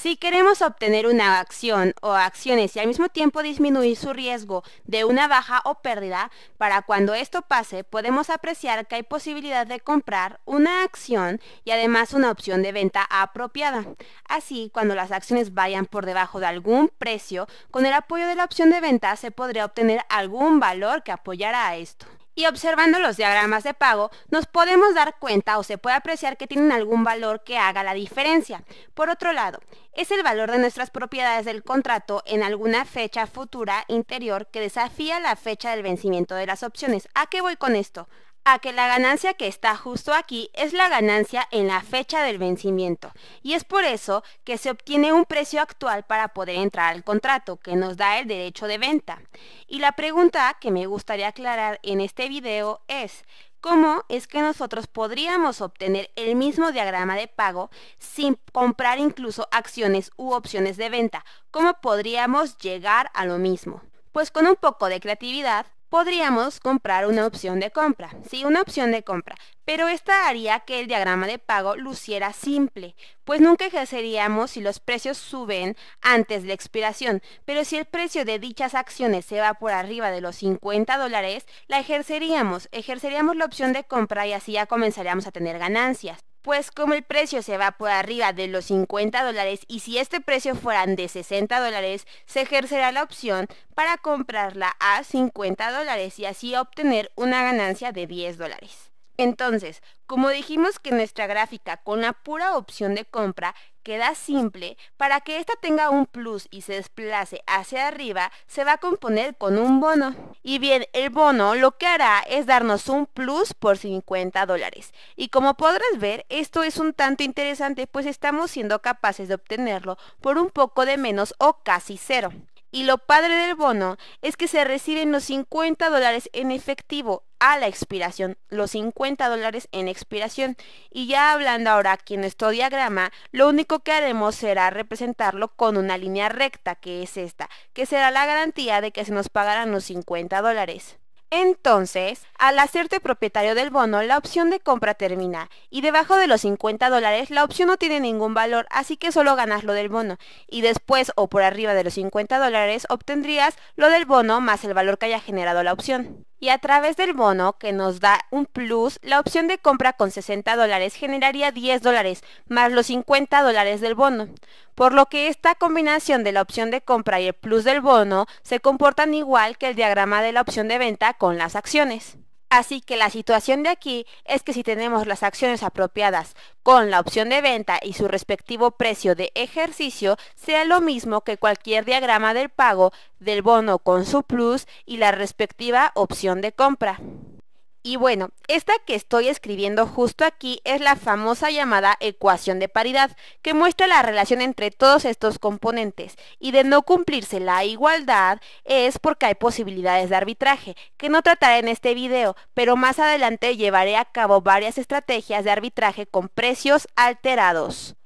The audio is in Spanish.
Si queremos obtener una acción o acciones y al mismo tiempo disminuir su riesgo de una baja o pérdida, para cuando esto pase podemos apreciar que hay posibilidad de comprar una acción y además una opción de venta apropiada. Así, cuando las acciones vayan por debajo de algún precio, con el apoyo de la opción de venta se podría obtener algún valor que apoyará a esto y observando los diagramas de pago nos podemos dar cuenta o se puede apreciar que tienen algún valor que haga la diferencia. Por otro lado, es el valor de nuestras propiedades del contrato en alguna fecha futura interior que desafía la fecha del vencimiento de las opciones. ¿A qué voy con esto? a que la ganancia que está justo aquí es la ganancia en la fecha del vencimiento y es por eso que se obtiene un precio actual para poder entrar al contrato que nos da el derecho de venta. Y la pregunta que me gustaría aclarar en este video es, ¿Cómo es que nosotros podríamos obtener el mismo diagrama de pago sin comprar incluso acciones u opciones de venta? ¿Cómo podríamos llegar a lo mismo? Pues con un poco de creatividad, podríamos comprar una opción de compra, sí, una opción de compra, pero esta haría que el diagrama de pago luciera simple, pues nunca ejerceríamos si los precios suben antes de la expiración, pero si el precio de dichas acciones se va por arriba de los 50 dólares, la ejerceríamos, ejerceríamos la opción de compra y así ya comenzaríamos a tener ganancias pues como el precio se va por arriba de los 50 dólares y si este precio fueran de 60 dólares, se ejercerá la opción para comprarla a 50 dólares y así obtener una ganancia de 10 dólares. Entonces, como dijimos que nuestra gráfica con la pura opción de compra queda simple, para que ésta tenga un plus y se desplace hacia arriba, se va a componer con un bono. Y bien, el bono lo que hará es darnos un plus por 50 dólares. Y como podrás ver, esto es un tanto interesante, pues estamos siendo capaces de obtenerlo por un poco de menos o casi cero. Y lo padre del bono es que se reciben los 50 dólares en efectivo a la expiración, los 50 dólares en expiración. Y ya hablando ahora aquí en nuestro diagrama, lo único que haremos será representarlo con una línea recta, que es esta, que será la garantía de que se nos pagarán los 50 dólares. Entonces, al hacerte propietario del bono, la opción de compra termina y debajo de los 50 dólares la opción no tiene ningún valor, así que solo ganas lo del bono y después o por arriba de los 50 dólares obtendrías lo del bono más el valor que haya generado la opción y a través del bono que nos da un plus, la opción de compra con 60 dólares generaría 10 dólares más los 50 dólares del bono, por lo que esta combinación de la opción de compra y el plus del bono se comportan igual que el diagrama de la opción de venta con las acciones. Así que la situación de aquí es que si tenemos las acciones apropiadas con la opción de venta y su respectivo precio de ejercicio, sea lo mismo que cualquier diagrama del pago del bono con su plus y la respectiva opción de compra. Y bueno, esta que estoy escribiendo justo aquí es la famosa llamada ecuación de paridad, que muestra la relación entre todos estos componentes. Y de no cumplirse la igualdad es porque hay posibilidades de arbitraje, que no trataré en este video, pero más adelante llevaré a cabo varias estrategias de arbitraje con precios alterados.